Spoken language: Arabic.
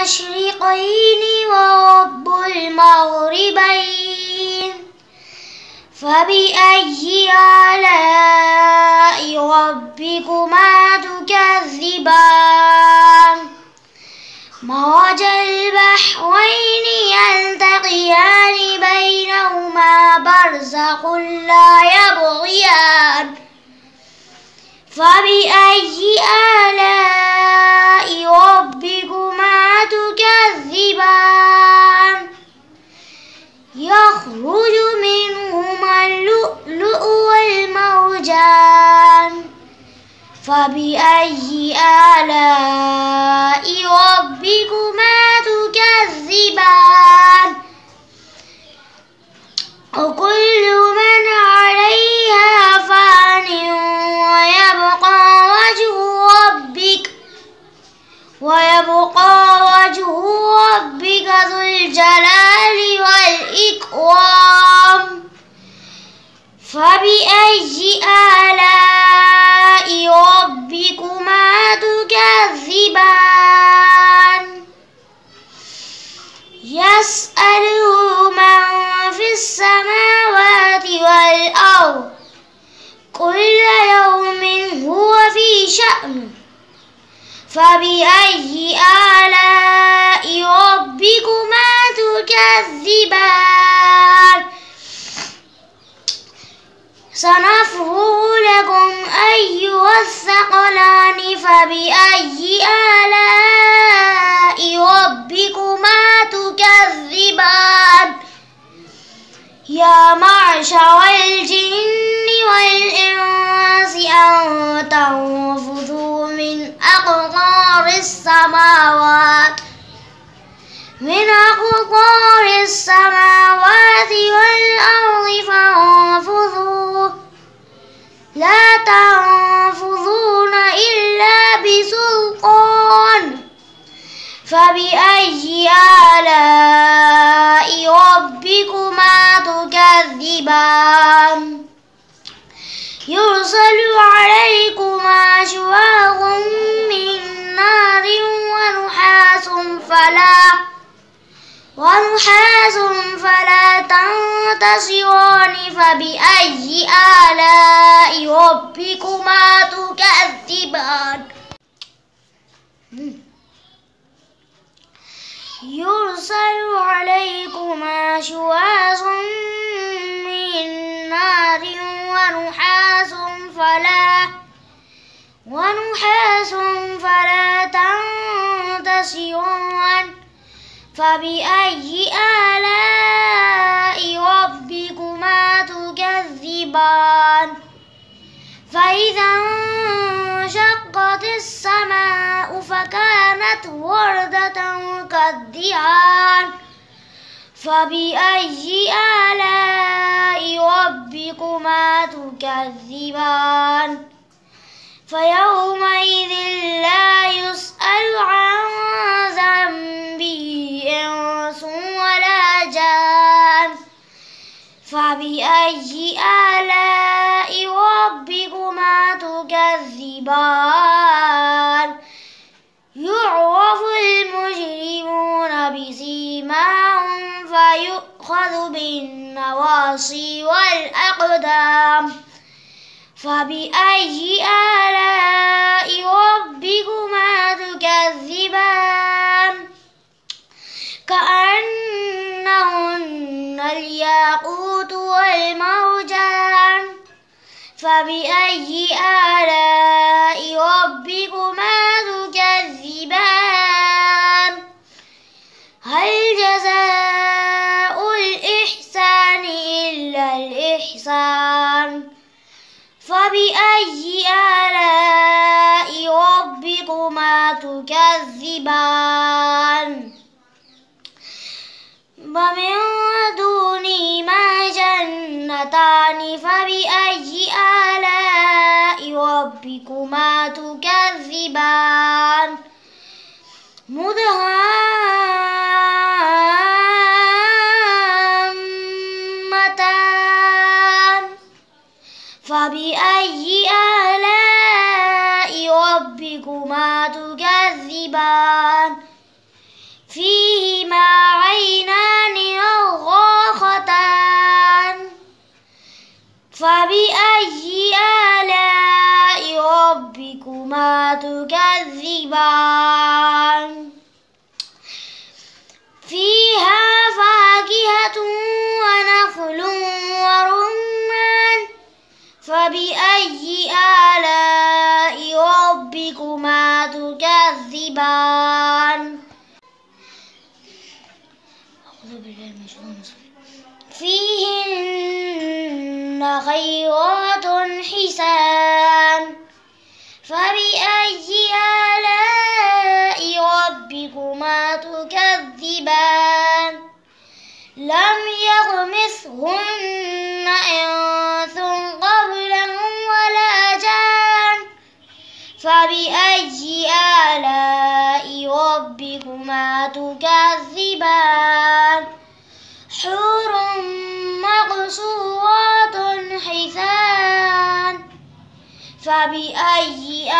المشرقين ورب المغربين فبأي آلاء ربكما تكذبان مرج البحرين يلتقيان بينهما برزق لا يبغيان فبأي آلاء فبأي آلاء ربكما تكذبان يسأله من في السماوات والأرض كل يوم هو في شأن فبأي السماوات من أقطار السماوات والأرض فانفذوا لا تنفذون إلا بسلطان فبأي آلاء ربكما ونحاس فلا تنتصران فبأي آلاء ربكما تكذبان يرسل عليكما شواظ من نار ونحاس فلا ونحاس فلا تنتصران فبأي آلاء ربكما تكذبان فإذا انشقت السماء فكانت وردة كالدهان فبأي آلاء ربكما تكذبان فيوم الأدبار يعرف المجرمون بسيماهم فيؤخذ بالنواصي والأقدام فبأي آلاء ربكما تكذبان كأنهن الياقوت والمرجان فبأي آلاء ربكما تكذبان هل جزاء الإحسان إلا الإحسان فبأي آلاء ربكما تكذبان ومن ما جنتان فبأي آلاء ربكما تكذبان مدهامتان فبأي آلاء ربكما تكذبان فيهما عينان يرغختان فبأي آلاء ربكما تكذبان فيها فاكهة ونخل ورمان فبأي آلاء ربكما تكذبان فيهن خيرات حسان تكذبان لم يغمثهن إنس قبلهم ولا جان فبأي آلاء ربكما تكذبان حور مقصورات حسان فبأي آلاء